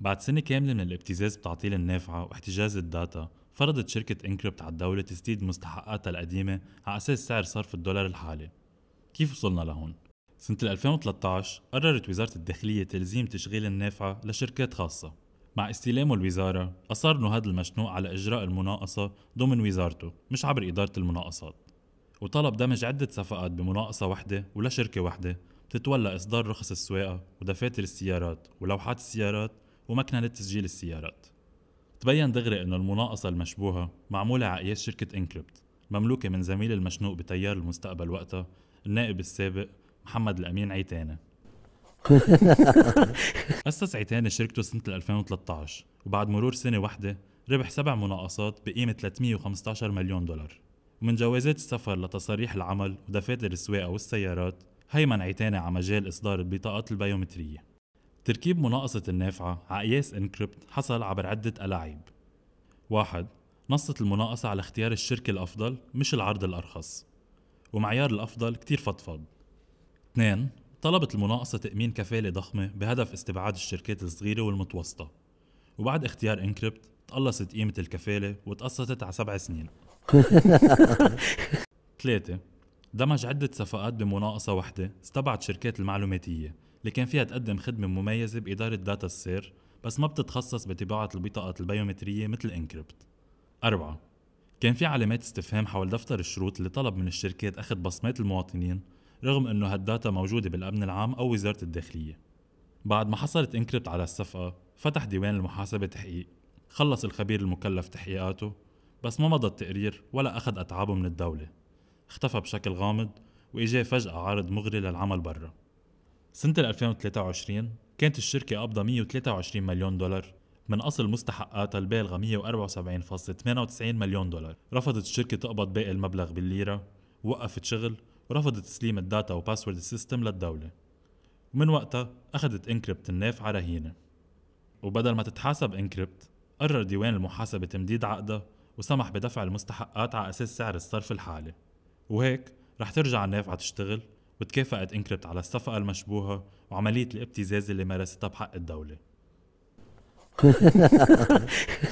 بعد سنة كاملة من الابتزاز بتعطيل النافعة واحتجاز الداتا فرضت شركة انكربت على الدولة تسديد مستحقاتها القديمة على أساس سعر صرف الدولار الحالي كيف وصلنا لهون؟ سنة 2013 قررت وزارة الداخلية تلزيم تشغيل النافعة لشركات خاصة مع استلامه الوزارة أصر نهاد المشنوق على إجراء المناقصة ضمن وزارته مش عبر إدارة المناقصات وطلب دمج عدة صفقات بمناقصة واحدة ولشركة واحدة بتتولى إصدار رخص السواقة ودفاتر السيارات ولوحات السيارات ومكنة لتسجيل السيارات تبين دغري أنه المناقصة المشبوهة معمولة على قياس شركة إنكريبت مملوكة من زميل المشنوق بتيار المستقبل وقتها النائب السابق محمد الأمين عيتانة أسس عيتانة شركته سنة 2013 وبعد مرور سنة واحدة ربح سبع مناقصات بقيمة 315 مليون دولار ومن جوازات السفر لتصاريح العمل ودفاتر السواقة والسيارات هيمن عيتانة على مجال إصدار البطاقات البيومترية تركيب مناقصة النافعة على قياس انكريبت حصل عبر عدة ألاعيب واحد نصت المناقصة على اختيار الشركة الأفضل مش العرض الأرخص ومعيار الأفضل كتير فضفض اثنين طلبت المناقصة تأمين كفالة ضخمة بهدف استبعاد الشركات الصغيرة والمتوسطة وبعد اختيار انكريبت تقلصت قيمة الكفالة وتقسطت على سبع سنين ثلاثة دمج عدة صفقات بمناقصة واحدة استبعد شركات المعلوماتية اللي كان فيها تقدم خدمة مميزة بإدارة داتا السير بس ما بتتخصص بطباعة البطاقات البيومترية مثل انكريبت أربعة كان في علامات استفهام حول دفتر الشروط اللي طلب من الشركات أخذ بصمات المواطنين رغم أنه هالداتا موجودة بالأمن العام أو وزارة الداخلية بعد ما حصلت انكريبت على الصفقة فتح ديوان المحاسبة تحقيق خلص الخبير المكلف تحقيقاته بس ما مضى التقرير ولا أخذ أتعابه من الدولة اختفى بشكل غامض وإجاه فجأة عارض مغري للعمل برا سنة 2023 كانت الشركة قابضة 123 مليون دولار من أصل مستحقاتها البالغة 174.98 مليون دولار رفضت الشركة تقبض باقي المبلغ بالليرة وقفت شغل ورفضت تسليم الداتا وباسورد السيستم للدولة ومن وقتها أخذت انكريبت الناف على رهينة وبدل ما تتحاسب انكريبت قرر ديوان المحاسبة تمديد عقدها وسمح بدفع المستحقات على أساس سعر الصرف الحالي وهيك رح ترجع النافعة تشتغل وتكافأت انكريبت على الصفقة المشبوهة وعملية الابتزاز اللي مارستها بحق الدولة